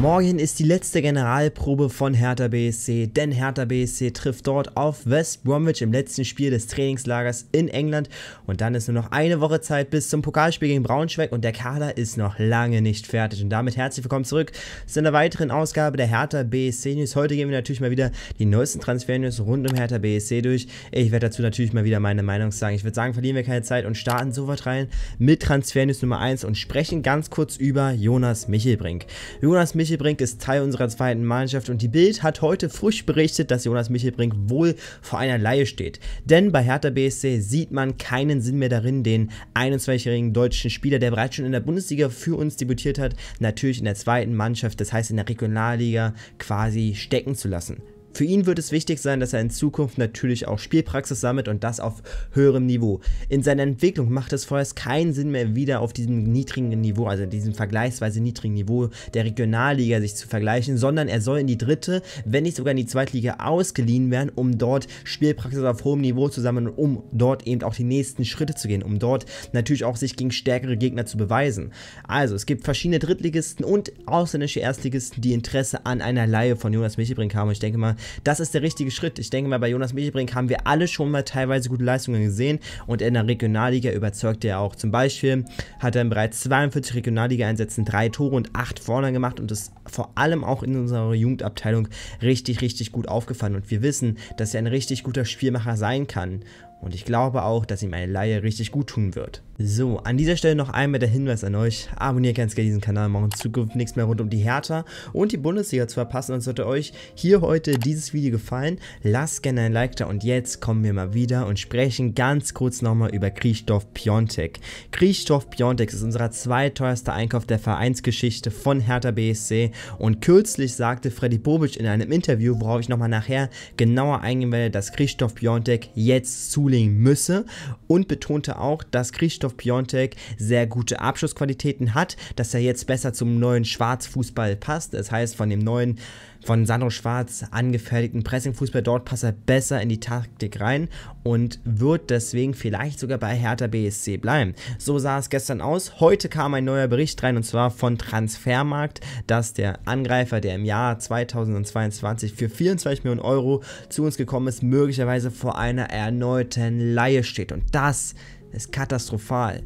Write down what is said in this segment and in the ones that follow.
Morgen ist die letzte Generalprobe von Hertha BSC, denn Hertha BSC trifft dort auf West Bromwich im letzten Spiel des Trainingslagers in England und dann ist nur noch eine Woche Zeit bis zum Pokalspiel gegen Braunschweig und der Kader ist noch lange nicht fertig. Und damit herzlich willkommen zurück zu einer weiteren Ausgabe der Hertha BSC News. Heute gehen wir natürlich mal wieder die neuesten Transfer-News rund um Hertha BSC durch. Ich werde dazu natürlich mal wieder meine Meinung sagen. Ich würde sagen, verlieren wir keine Zeit und starten sofort rein mit Transfer-News Nummer 1 und sprechen ganz kurz über Jonas Michelbrink. Jonas Michelbrink Michelbrink ist Teil unserer zweiten Mannschaft und die Bild hat heute frisch berichtet, dass Jonas Michelbrink wohl vor einer Laie steht. Denn bei Hertha BSC sieht man keinen Sinn mehr darin, den 21-jährigen deutschen Spieler, der bereits schon in der Bundesliga für uns debütiert hat, natürlich in der zweiten Mannschaft, das heißt in der Regionalliga, quasi stecken zu lassen. Für ihn wird es wichtig sein, dass er in Zukunft natürlich auch Spielpraxis sammelt und das auf höherem Niveau. In seiner Entwicklung macht es vorerst keinen Sinn mehr, wieder auf diesem niedrigen Niveau, also diesem vergleichsweise niedrigen Niveau der Regionalliga sich zu vergleichen, sondern er soll in die dritte, wenn nicht sogar in die Zweitliga ausgeliehen werden, um dort Spielpraxis auf hohem Niveau zu sammeln und um dort eben auch die nächsten Schritte zu gehen, um dort natürlich auch sich gegen stärkere Gegner zu beweisen. Also, es gibt verschiedene Drittligisten und ausländische Erstligisten, die Interesse an einer Laie von Jonas Michelbrink haben. Und ich denke mal, das ist der richtige Schritt. Ich denke mal, bei Jonas Michelbrink haben wir alle schon mal teilweise gute Leistungen gesehen und in der Regionalliga überzeugt er auch. Zum Beispiel hat er bereits 42 Regionalliga-Einsätzen drei Tore und acht vorne gemacht und ist vor allem auch in unserer Jugendabteilung richtig, richtig gut aufgefallen. Und wir wissen, dass er ein richtig guter Spielmacher sein kann. Und ich glaube auch, dass ihm eine Laie richtig gut tun wird. So, an dieser Stelle noch einmal der Hinweis an euch. Abonniert ganz gerne diesen Kanal, machen in Zukunft nichts mehr rund um die Hertha und die Bundesliga zu verpassen. Und sollte euch hier heute dieses Video gefallen, lasst gerne ein Like da. Und jetzt kommen wir mal wieder und sprechen ganz kurz nochmal über Krzysztof Piontek. Krzysztof Piontek ist unser zweiteuerster Einkauf der Vereinsgeschichte von Hertha BSC. Und kürzlich sagte Freddy Bobic in einem Interview, worauf ich nochmal nachher genauer eingehen werde, dass Krzysztof Piontek jetzt zu zulegen müsse und betonte auch, dass Christoph Piontek sehr gute Abschlussqualitäten hat, dass er jetzt besser zum neuen Schwarzfußball passt. Das heißt, von dem neuen von Sandro Schwarz angefertigten Pressing-Fußball. Dort passt er besser in die Taktik rein und wird deswegen vielleicht sogar bei Hertha BSC bleiben. So sah es gestern aus. Heute kam ein neuer Bericht rein und zwar von Transfermarkt, dass der Angreifer, der im Jahr 2022 für 24 Millionen Euro zu uns gekommen ist, möglicherweise vor einer erneuten Laie steht. Und das ist katastrophal.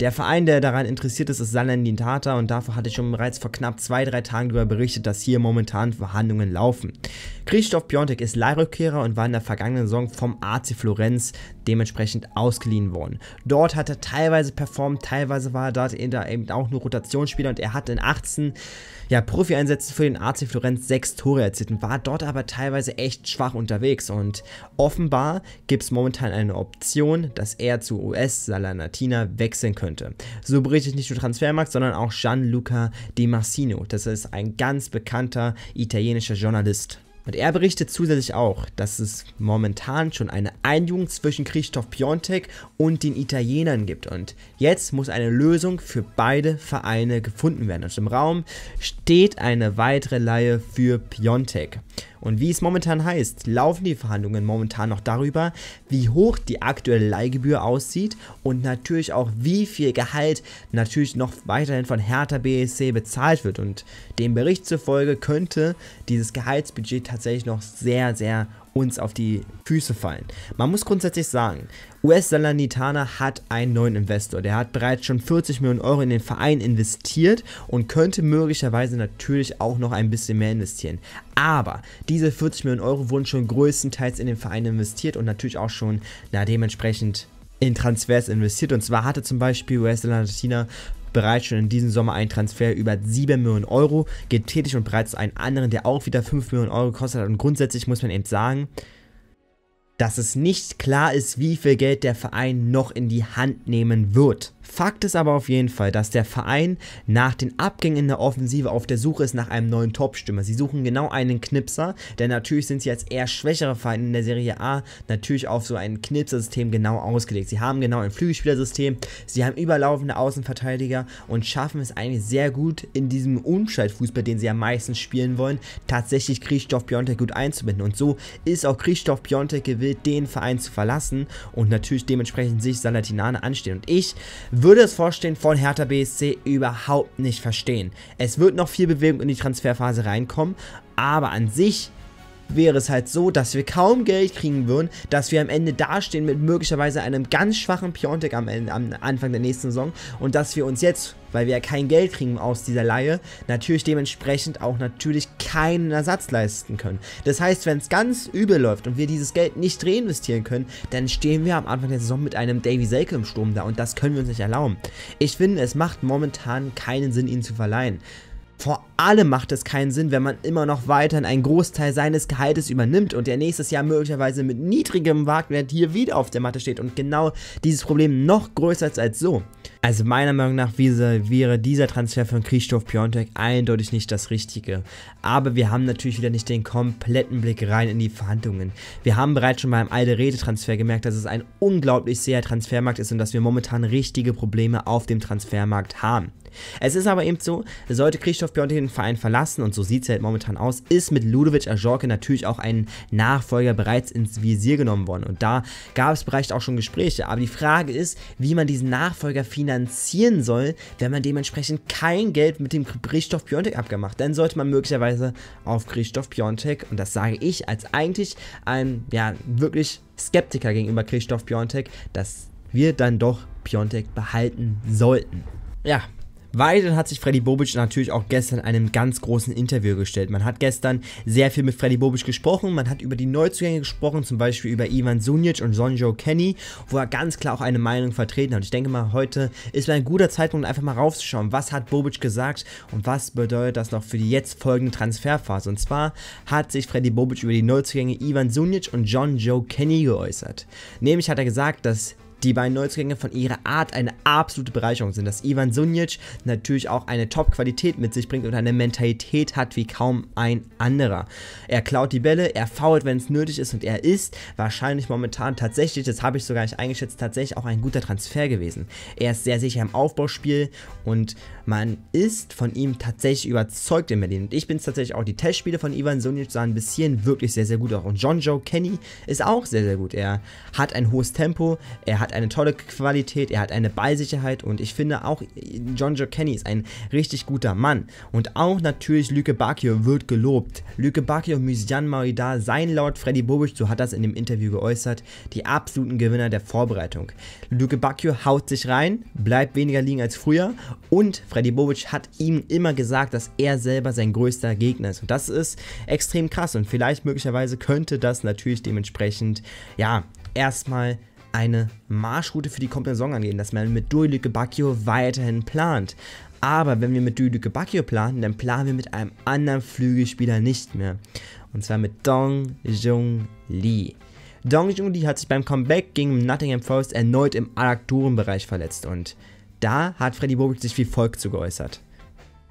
Der Verein, der daran interessiert ist, ist Salernitata und davor hatte ich schon bereits vor knapp zwei, drei Tagen darüber berichtet, dass hier momentan Verhandlungen laufen. Christoph Piontek ist Leihrückkehrer und war in der vergangenen Saison vom AC Florenz dementsprechend ausgeliehen worden. Dort hat er teilweise performt, teilweise war er dort eben auch nur Rotationsspieler und er hat in 18 ja, Profi-Einsätzen für den AC Florenz sechs Tore erzielt und war dort aber teilweise echt schwach unterwegs und offenbar gibt es momentan eine Option, dass er zu US Salernatina wechseln könnte könnte. So berichtet nicht nur Transfermarkt, sondern auch Gianluca Di Massino. Das ist ein ganz bekannter italienischer Journalist. Und er berichtet zusätzlich auch, dass es momentan schon eine Einigung zwischen Christoph Piontek und den Italienern gibt. Und jetzt muss eine Lösung für beide Vereine gefunden werden. Und im Raum steht eine weitere Laie für Piontek. Und wie es momentan heißt, laufen die Verhandlungen momentan noch darüber, wie hoch die aktuelle Leihgebühr aussieht und natürlich auch wie viel Gehalt natürlich noch weiterhin von Hertha BSC bezahlt wird. Und dem Bericht zufolge könnte dieses Gehaltsbudget tatsächlich noch sehr, sehr uns auf die Füße fallen. Man muss grundsätzlich sagen, US Salernitana hat einen neuen Investor. Der hat bereits schon 40 Millionen Euro in den Verein investiert und könnte möglicherweise natürlich auch noch ein bisschen mehr investieren. Aber diese 40 Millionen Euro wurden schon größtenteils in den Verein investiert und natürlich auch schon na, dementsprechend in Transfers investiert. Und zwar hatte zum Beispiel US Latina bereits schon in diesem Sommer einen Transfer über 7 Millionen Euro getätigt und bereits einen anderen, der auch wieder 5 Millionen Euro gekostet hat. Und grundsätzlich muss man eben sagen, dass es nicht klar ist, wie viel Geld der Verein noch in die Hand nehmen wird. Fakt ist aber auf jeden Fall, dass der Verein nach den Abgängen in der Offensive auf der Suche ist nach einem neuen Topstürmer. Sie suchen genau einen Knipser, denn natürlich sind sie als eher schwächere Verein in der Serie A natürlich auf so ein Knipsersystem genau ausgelegt. Sie haben genau ein Flügelspielersystem, sie haben überlaufende Außenverteidiger und schaffen es eigentlich sehr gut in diesem Umschaltfußball, den sie am meisten spielen wollen, tatsächlich Christoph Piontek gut einzubinden. Und so ist auch Christoph Piontek gewillt, den Verein zu verlassen und natürlich dementsprechend sich Salatinane anstehen. Und ich würde das Vorstehen von Hertha BSC überhaupt nicht verstehen. Es wird noch viel Bewegung in die Transferphase reinkommen, aber an sich wäre es halt so, dass wir kaum Geld kriegen würden, dass wir am Ende dastehen mit möglicherweise einem ganz schwachen Piontek am, Ende, am Anfang der nächsten Saison und dass wir uns jetzt, weil wir ja kein Geld kriegen aus dieser Laie, natürlich dementsprechend auch natürlich keinen Ersatz leisten können. Das heißt, wenn es ganz übel läuft und wir dieses Geld nicht reinvestieren können, dann stehen wir am Anfang der Saison mit einem Davy Selke im Sturm da und das können wir uns nicht erlauben. Ich finde, es macht momentan keinen Sinn, ihn zu verleihen. Vor allem macht es keinen Sinn, wenn man immer noch weiterhin einen Großteil seines Gehaltes übernimmt und der nächstes Jahr möglicherweise mit niedrigem Marktwert hier wieder auf der Matte steht und genau dieses Problem noch größer ist als so. Also meiner Meinung nach wäre dieser Transfer von Christoph Piontek eindeutig nicht das Richtige. Aber wir haben natürlich wieder nicht den kompletten Blick rein in die Verhandlungen. Wir haben bereits schon beim Alderete-Transfer gemerkt, dass es ein unglaublich sehr Transfermarkt ist und dass wir momentan richtige Probleme auf dem Transfermarkt haben. Es ist aber eben so, sollte Christoph Piontek den Verein verlassen, und so sieht es halt momentan aus, ist mit Ludovic Ajorke natürlich auch ein Nachfolger bereits ins Visier genommen worden. Und da gab es bereits auch schon Gespräche. Aber die Frage ist, wie man diesen Nachfolger finanziert finanzieren soll, wenn man dementsprechend kein Geld mit dem Christoph Piontek abgemacht. Dann sollte man möglicherweise auf Christoph Piontek, und das sage ich als eigentlich ein, ja, wirklich Skeptiker gegenüber Christoph Piontek, dass wir dann doch Piontek behalten sollten. Ja, Weiterhin hat sich Freddy Bobic natürlich auch gestern einem ganz großen Interview gestellt. Man hat gestern sehr viel mit Freddy Bobic gesprochen, man hat über die Neuzugänge gesprochen, zum Beispiel über Ivan Sunic und Sonjo Kenny, wo er ganz klar auch eine Meinung vertreten hat. Ich denke mal, heute ist ein guter Zeitpunkt, einfach mal raufzuschauen, was hat Bobic gesagt und was bedeutet das noch für die jetzt folgende Transferphase. Und zwar hat sich Freddy Bobic über die Neuzugänge Ivan Sunic und John Joe Kenny geäußert. Nämlich hat er gesagt, dass die beiden Neuzugänge von ihrer Art eine absolute Bereicherung sind. Dass Ivan Sunic natürlich auch eine Top-Qualität mit sich bringt und eine Mentalität hat wie kaum ein anderer. Er klaut die Bälle, er fault, wenn es nötig ist und er ist wahrscheinlich momentan tatsächlich, das habe ich sogar nicht eingeschätzt, tatsächlich auch ein guter Transfer gewesen. Er ist sehr sicher im Aufbauspiel und man ist von ihm tatsächlich überzeugt in Berlin. Und ich bin es tatsächlich auch, die Testspiele von Ivan Sunic sahen bis hierhin wirklich sehr, sehr gut auch. Und John Joe Kenny ist auch sehr, sehr gut. Er hat ein hohes Tempo, er hat hat eine tolle Qualität, er hat eine Ballsicherheit und ich finde auch John Joe Kenny ist ein richtig guter Mann. Und auch natürlich Lüke Bakio wird gelobt. Luke Bakio, Musian Maida seien laut Freddy Bobic, so hat das in dem Interview geäußert, die absoluten Gewinner der Vorbereitung. Lüke Bakio haut sich rein, bleibt weniger liegen als früher und Freddy Bobic hat ihm immer gesagt, dass er selber sein größter Gegner ist. Und das ist extrem krass und vielleicht möglicherweise könnte das natürlich dementsprechend, ja, erstmal eine Marschroute für die kommende Saison angehen, dass man mit Duilio Bacchio weiterhin plant. Aber wenn wir mit Duilio Bacchio planen, dann planen wir mit einem anderen Flügelspieler nicht mehr. Und zwar mit Dong Jung Lee. Dong Jung Lee hat sich beim Comeback gegen Nottingham Forest erneut im Adaktorenbereich verletzt und da hat Freddy Bobic sich wie folgt zugeäußert.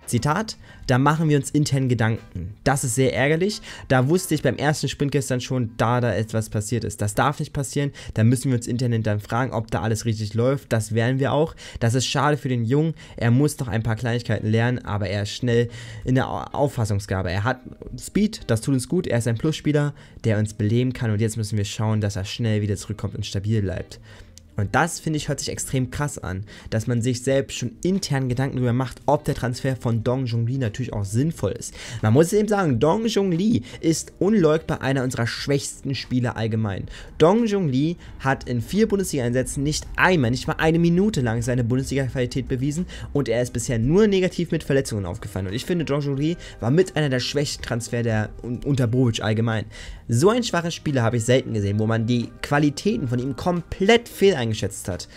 Zitat, da machen wir uns intern Gedanken. Das ist sehr ärgerlich. Da wusste ich beim ersten Sprint gestern schon, da da etwas passiert ist. Das darf nicht passieren. Da müssen wir uns intern dann fragen, ob da alles richtig läuft. Das werden wir auch. Das ist schade für den Jungen. Er muss noch ein paar Kleinigkeiten lernen, aber er ist schnell in der Auffassungsgabe. Er hat Speed, das tut uns gut. Er ist ein Plusspieler, der uns beleben kann. Und jetzt müssen wir schauen, dass er schnell wieder zurückkommt und stabil bleibt. Und das, finde ich, hört sich extrem krass an, dass man sich selbst schon intern Gedanken darüber macht, ob der Transfer von Dong Jongli natürlich auch sinnvoll ist. Man muss eben sagen, Dong Jongli ist unleugbar einer unserer schwächsten Spieler allgemein. Dong Jongli hat in vier Bundesliga-Einsätzen nicht einmal, nicht mal eine Minute lang seine Bundesliga-Qualität bewiesen und er ist bisher nur negativ mit Verletzungen aufgefallen. Und ich finde, Dong Jongli war mit einer der schwächsten Transfer der, unter Bobic allgemein. So ein schwaches Spieler habe ich selten gesehen, wo man die Qualitäten von ihm komplett fehl eingeschätzt hat.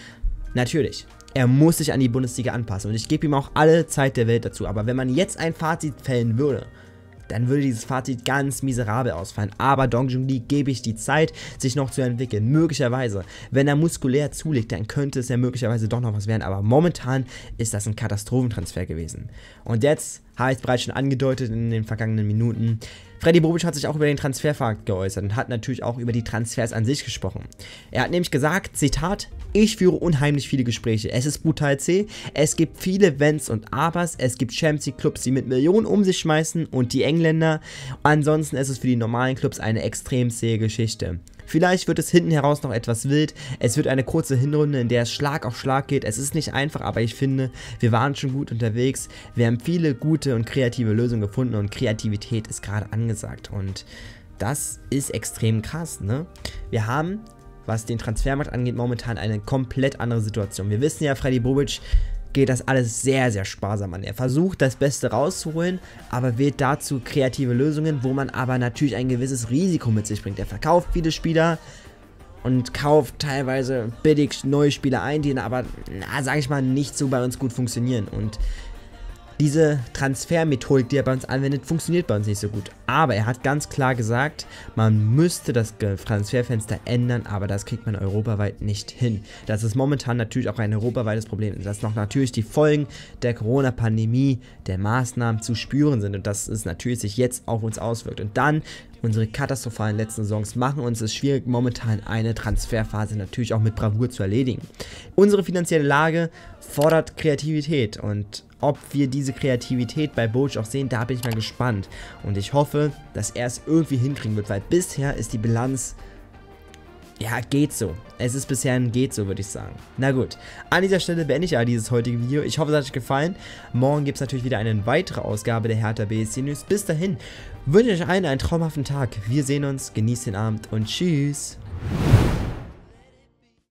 Natürlich, er muss sich an die Bundesliga anpassen und ich gebe ihm auch alle Zeit der Welt dazu. Aber wenn man jetzt ein Fazit fällen würde, dann würde dieses Fazit ganz miserabel ausfallen. Aber Dong Jung-Lee gebe ich die Zeit, sich noch zu entwickeln. Möglicherweise, wenn er muskulär zulegt, dann könnte es ja möglicherweise doch noch was werden. Aber momentan ist das ein Katastrophentransfer gewesen. Und jetzt heißt bereits schon angedeutet in den vergangenen Minuten. Freddy Bobic hat sich auch über den Transfermarkt geäußert und hat natürlich auch über die Transfers an sich gesprochen. Er hat nämlich gesagt, Zitat, ich führe unheimlich viele Gespräche. Es ist brutal zäh, es gibt viele Wenns und Abers, es gibt Champions League Clubs, die mit Millionen um sich schmeißen und die Engländer. Ansonsten ist es für die normalen Clubs eine extrem zähe Geschichte. Vielleicht wird es hinten heraus noch etwas wild. Es wird eine kurze Hinrunde, in der es Schlag auf Schlag geht. Es ist nicht einfach, aber ich finde, wir waren schon gut unterwegs. Wir haben viele gute und kreative Lösungen gefunden und Kreativität ist gerade angesagt. Und das ist extrem krass, ne? Wir haben was den Transfermarkt angeht, momentan eine komplett andere Situation. Wir wissen ja, Freddy Bobic geht das alles sehr, sehr sparsam an. Er versucht, das Beste rauszuholen, aber wählt dazu kreative Lösungen, wo man aber natürlich ein gewisses Risiko mit sich bringt. Er verkauft viele Spieler und kauft teilweise billig neue Spieler ein, die aber, na, sag ich mal, nicht so bei uns gut funktionieren. Und diese Transfermethodik, die er bei uns anwendet, funktioniert bei uns nicht so gut. Aber er hat ganz klar gesagt, man müsste das Transferfenster ändern, aber das kriegt man europaweit nicht hin. Das ist momentan natürlich auch ein europaweites Problem, dass noch natürlich die Folgen der Corona-Pandemie, der Maßnahmen zu spüren sind und dass es natürlich sich jetzt auf uns auswirkt. Und dann unsere katastrophalen letzten Saisons machen uns es schwierig, momentan eine Transferphase natürlich auch mit Bravour zu erledigen. Unsere finanzielle Lage fordert Kreativität und ob wir diese Kreativität bei Boch auch sehen, da bin ich mal gespannt. Und ich hoffe, dass er es irgendwie hinkriegen wird, weil bisher ist die Bilanz ja, geht so. Es ist bisher ein geht so, würde ich sagen. Na gut, an dieser Stelle beende ich ja dieses heutige Video. Ich hoffe, es hat euch gefallen. Morgen gibt es natürlich wieder eine weitere Ausgabe der Hertha BSC News. Bis dahin, wünsche ich allen einen traumhaften Tag. Wir sehen uns, genießt den Abend und tschüss.